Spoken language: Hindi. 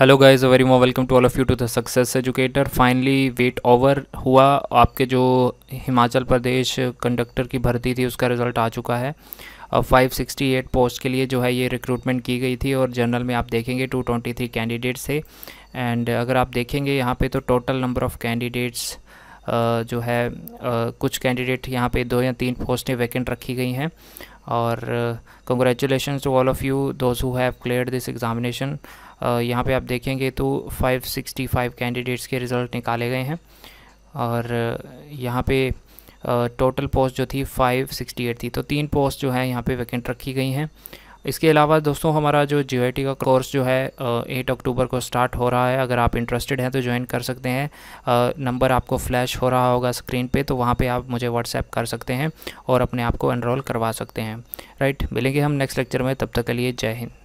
hello guys very warm welcome to all of you to the success educator finally wait over हुआ आपके जो हिमाचल प्रदेश कंडक्टर की भर्ती थी उसका रिज़ल्ट आ चुका है और एट पोस्ट के लिए जो है ये रिक्रूटमेंट की गई थी और जनरल में आप देखेंगे टू ट्वेंटी थ्री कैंडिडेट्स थे एंड अगर आप देखेंगे यहाँ पे तो टोटल नंबर ऑफ़ कैंडिडेट्स जो है कुछ कैंडिडेट यहाँ पे दो या तीन पोस्टें वैकेंट रखी गई हैं और congratulation to all of you those who have clear this examination यहाँ पे आप देखेंगे तो 565 कैंडिडेट्स के रिज़ल्ट निकाले गए हैं और uh, यहाँ पे टोटल uh, पोस्ट जो थी 568 थी तो तीन पोस्ट जो हैं यहाँ पे वैकेंट रखी गई हैं इसके अलावा दोस्तों हमारा जो जी का कोर्स जो है एट अक्टूबर को स्टार्ट हो रहा है अगर आप इंटरेस्टेड हैं तो ज्वाइन कर सकते हैं नंबर आपको फ्लैश हो रहा होगा स्क्रीन पे तो वहाँ पे आप मुझे व्हाट्सएप कर सकते हैं और अपने आप को एनरोल करवा सकते हैं राइट मिलेंगे हम नेक्स्ट लेक्चर में तब तक के लिए जय हिंद